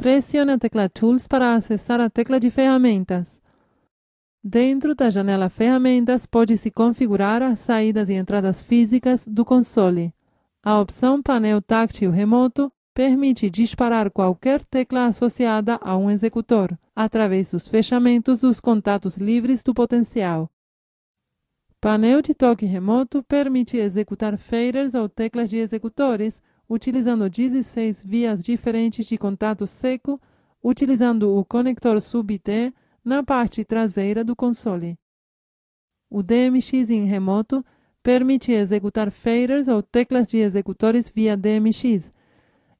Pressione a tecla Tools para acessar a tecla de ferramentas. Dentro da janela Ferramentas, pode-se configurar as saídas e entradas físicas do console. A opção Painel Táctil Remoto permite disparar qualquer tecla associada a um executor, através dos fechamentos dos contatos livres do potencial. Painel de toque remoto permite executar faders ou teclas de executores, utilizando 16 vias diferentes de contato seco, utilizando o conector sub-T na parte traseira do console. O DMX em remoto permite executar faders ou teclas de executores via DMX.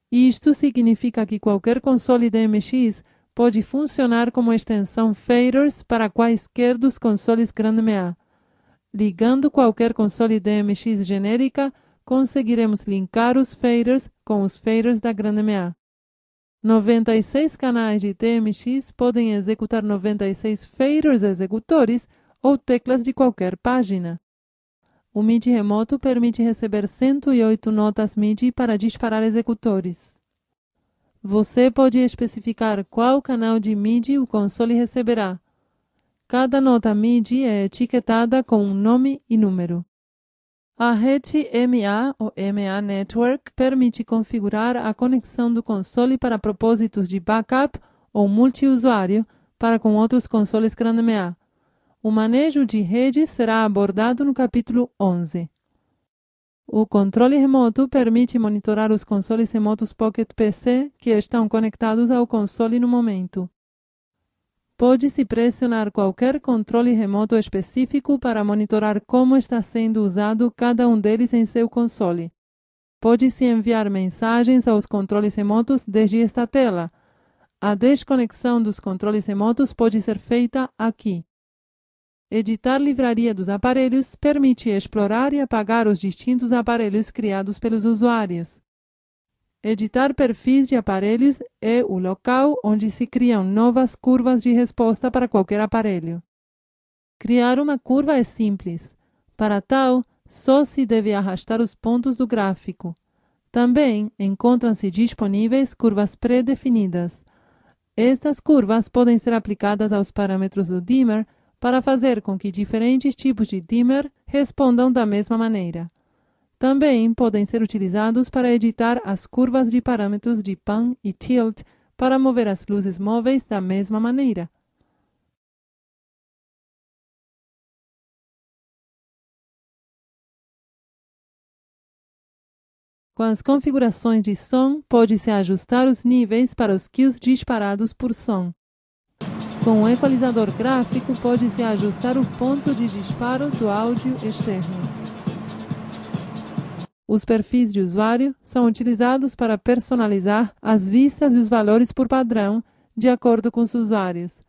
Isto significa que qualquer console DMX pode funcionar como extensão faders para quaisquer dos consoles GrandMA. Ligando qualquer console DMX genérica conseguiremos linkar os faders com os faders da Grande MA. 96 canais de TMX podem executar 96 faders executores ou teclas de qualquer página. O MIDI remoto permite receber 108 notas MIDI para disparar executores. Você pode especificar qual canal de MIDI o console receberá. Cada nota MIDI é etiquetada com um nome e número. A rede MA ou MA Network permite configurar a conexão do console para propósitos de backup ou multiusuário para com outros consoles CRAN-MA. O manejo de rede será abordado no capítulo 11. O controle remoto permite monitorar os consoles remotos Pocket PC que estão conectados ao console no momento pode-se pressionar qualquer controle remoto específico para monitorar como está sendo usado cada um deles em seu console. Pode-se enviar mensagens aos controles remotos desde esta tela. A desconexão dos controles remotos pode ser feita aqui. Editar livraria dos aparelhos permite explorar e apagar os distintos aparelhos criados pelos usuários editar perfis de aparelhos é o local onde se criam novas curvas de resposta para qualquer aparelho. Criar uma curva é simples. Para tal, só se deve arrastar os pontos do gráfico. Também encontram-se disponíveis curvas pré-definidas. Estas curvas podem ser aplicadas aos parâmetros do dimmer para fazer com que diferentes tipos de dimmer respondam da mesma maneira também podem ser utilizados para editar as curvas de parâmetros de pan e tilt para mover as luzes móveis da mesma maneira. Com as configurações de som, pode-se ajustar os níveis para os kills disparados por som. Com o equalizador gráfico, pode-se ajustar o ponto de disparo do áudio externo. Os perfis de usuário são utilizados para personalizar as vistas e os valores por padrão, de acordo com os usuários.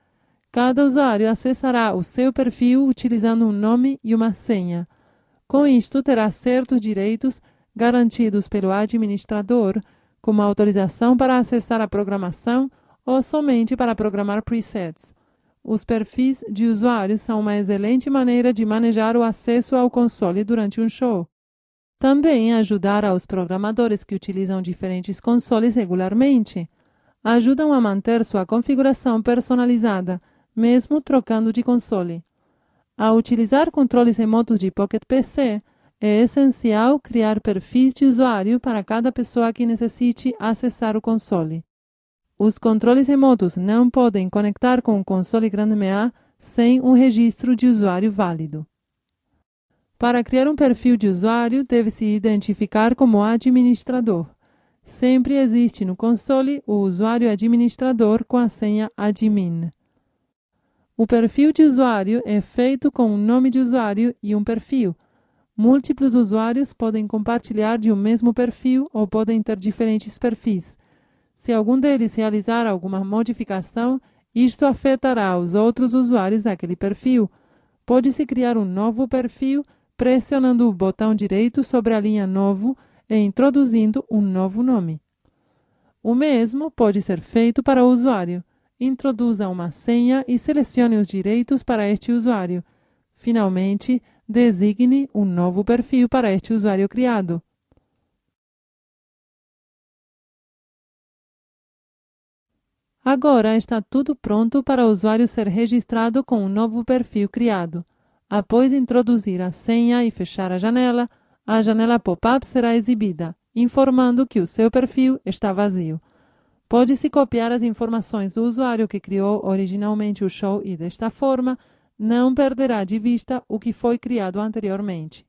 Cada usuário acessará o seu perfil utilizando um nome e uma senha. Com isto, terá certos direitos garantidos pelo administrador, como autorização para acessar a programação ou somente para programar presets. Os perfis de usuário são uma excelente maneira de manejar o acesso ao console durante um show. Também ajudar aos programadores que utilizam diferentes consoles regularmente. Ajudam a manter sua configuração personalizada, mesmo trocando de console. Ao utilizar controles remotos de Pocket PC, é essencial criar perfis de usuário para cada pessoa que necessite acessar o console. Os controles remotos não podem conectar com o console GrandMA sem um registro de usuário válido. Para criar um perfil de usuário, deve se identificar como administrador. Sempre existe no console o usuário administrador com a senha admin. O perfil de usuário é feito com um nome de usuário e um perfil. Múltiplos usuários podem compartilhar de um mesmo perfil ou podem ter diferentes perfis. Se algum deles realizar alguma modificação, isto afetará os outros usuários daquele perfil. Pode-se criar um novo perfil pressionando o botão direito sobre a linha Novo e introduzindo um novo nome. O mesmo pode ser feito para o usuário. Introduza uma senha e selecione os direitos para este usuário. Finalmente, designe um novo perfil para este usuário criado. Agora está tudo pronto para o usuário ser registrado com o um novo perfil criado. Após introduzir a senha e fechar a janela, a janela pop-up será exibida, informando que o seu perfil está vazio. Pode-se copiar as informações do usuário que criou originalmente o show e, desta forma, não perderá de vista o que foi criado anteriormente.